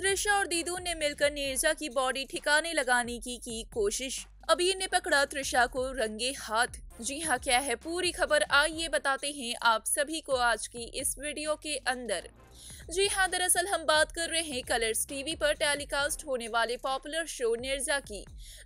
त्रिशा और दीदू ने मिलकर नीरजा की बॉडी ठिकाने लगाने की की कोशिश अबीर ने पकड़ा त्रिशा को रंगे हाथ जी हाँ क्या है पूरी खबर आइए बताते हैं आप सभी को आज की इस वीडियो के अंदर जी हाँ दरअसल हम बात कर रहे हैं कलर्स टीवी पर टेलीकास्ट होने वाले पॉपुलर शो निर्जा की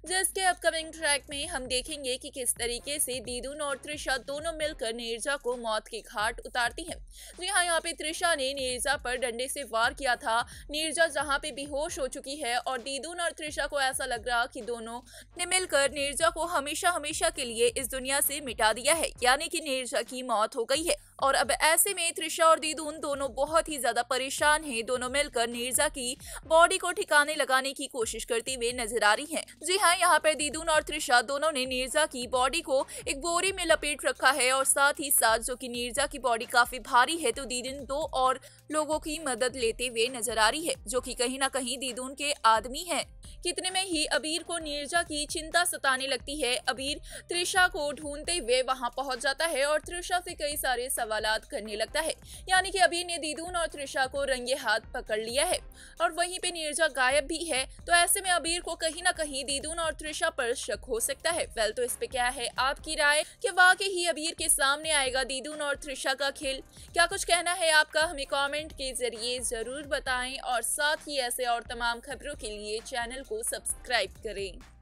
जिसके अपकमिंग ट्रैक में हम देखेंगे कि किस तरीके से दीदून और त्रिशा दोनों मिलकर निर्जा को मौत के घाट उतारती हैं जी हाँ यहाँ पे त्रिशा ने निर्जा पर डंडे से वार किया था निर्जा जहाँ पे बेहोश हो चुकी है और दीदून और त्रिशा को ऐसा लग रहा कि दोनों ने मिलकर निर्जा को हमेशा हमेशा के लिए इस दुनिया से मिटा दिया है यानी कि नीरजा की मौत हो गई है और अब ऐसे में त्रिशा और दीदून दोनों बहुत ही ज्यादा परेशान हैं दोनों मिलकर नीरजा की बॉडी को ठिकाने लगाने की कोशिश करती हुए नजर आ रही हैं जी हाँ यहाँ पर दीदून और त्रिशा दोनों ने नीरजा की बॉडी को एक बोरी में लपेट रखा है और साथ ही साथ जो की नीरजा की बॉडी काफी भारी है तो दीदून दो और लोगों की मदद लेते हुए नजर आ रही है जो की कहीं ना कहीं दीदून के आदमी है कितने में ही अबीर को नीरजा की चिंता सताने लगती है अबीर त्रिशा को ढूंढते हुए वहाँ पहुंच जाता है और त्रिशा से कई सारे सवाल करने लगता है यानी कि अभी ने दीदून और त्रिशा को रंगे हाथ पकड़ लिया है और वहीं पे नीरजा गायब भी है तो ऐसे में अबीर को कहीं ना कहीं दीदून और त्रिशा पर शक हो सकता है वेल तो इस पे क्या है आपकी राय कि वाकई ही अबीर के सामने आएगा दीदून और त्रिशा का खेल क्या कुछ कहना है आपका हमें कॉमेंट के जरिए जरूर बताए और साथ ही ऐसे और तमाम खबरों के लिए चैनल को सब्सक्राइब करें